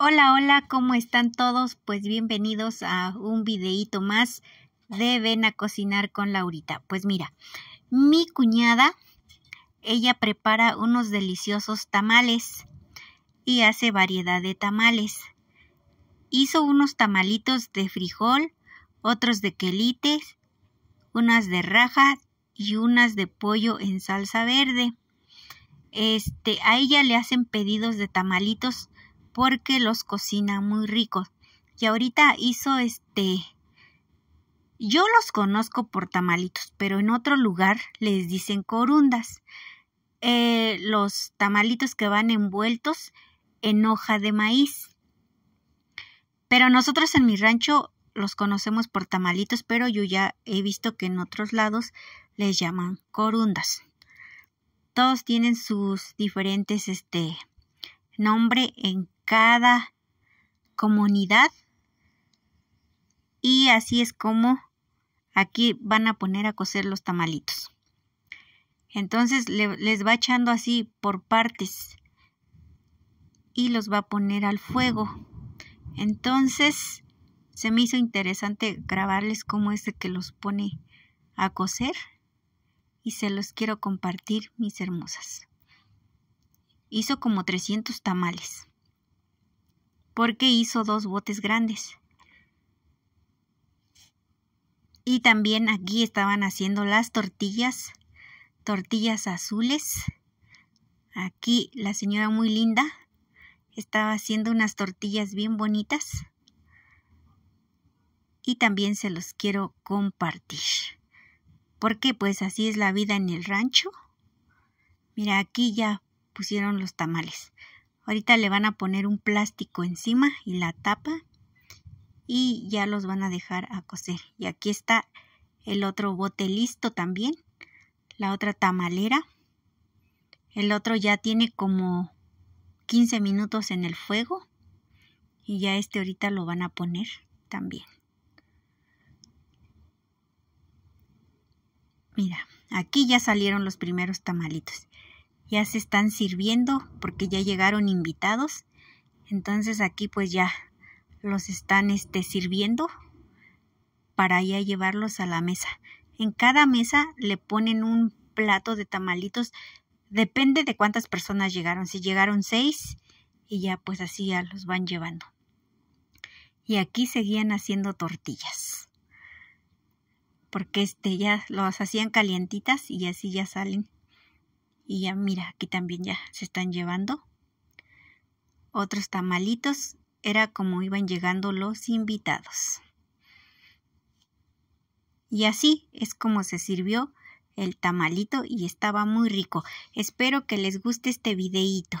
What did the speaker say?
Hola, hola, ¿cómo están todos? Pues bienvenidos a un videíto más de Ven a cocinar con Laurita. Pues mira, mi cuñada, ella prepara unos deliciosos tamales y hace variedad de tamales. Hizo unos tamalitos de frijol, otros de quelites, unas de raja y unas de pollo en salsa verde. Este, a ella le hacen pedidos de tamalitos porque los cocina muy ricos. Y ahorita hizo este... Yo los conozco por tamalitos, pero en otro lugar les dicen corundas. Eh, los tamalitos que van envueltos en hoja de maíz. Pero nosotros en mi rancho los conocemos por tamalitos, pero yo ya he visto que en otros lados les llaman corundas. Todos tienen sus diferentes este nombre en cada comunidad y así es como aquí van a poner a cocer los tamalitos. Entonces les va echando así por partes y los va a poner al fuego. Entonces se me hizo interesante grabarles cómo es que los pone a cocer y se los quiero compartir, mis hermosas. Hizo como 300 tamales porque hizo dos botes grandes. Y también aquí estaban haciendo las tortillas, tortillas azules. Aquí la señora muy linda estaba haciendo unas tortillas bien bonitas. Y también se los quiero compartir. Porque pues así es la vida en el rancho. Mira, aquí ya pusieron los tamales. Ahorita le van a poner un plástico encima y la tapa y ya los van a dejar a cocer. Y aquí está el otro bote listo también, la otra tamalera. El otro ya tiene como 15 minutos en el fuego y ya este ahorita lo van a poner también. Mira, aquí ya salieron los primeros tamalitos ya se están sirviendo porque ya llegaron invitados. Entonces aquí pues ya los están este, sirviendo para ya llevarlos a la mesa. En cada mesa le ponen un plato de tamalitos. Depende de cuántas personas llegaron. Si llegaron seis y ya pues así ya los van llevando. Y aquí seguían haciendo tortillas. Porque este ya los hacían calientitas y así ya salen y ya mira, aquí también ya se están llevando otros tamalitos. Era como iban llegando los invitados. Y así es como se sirvió el tamalito y estaba muy rico. Espero que les guste este videíto.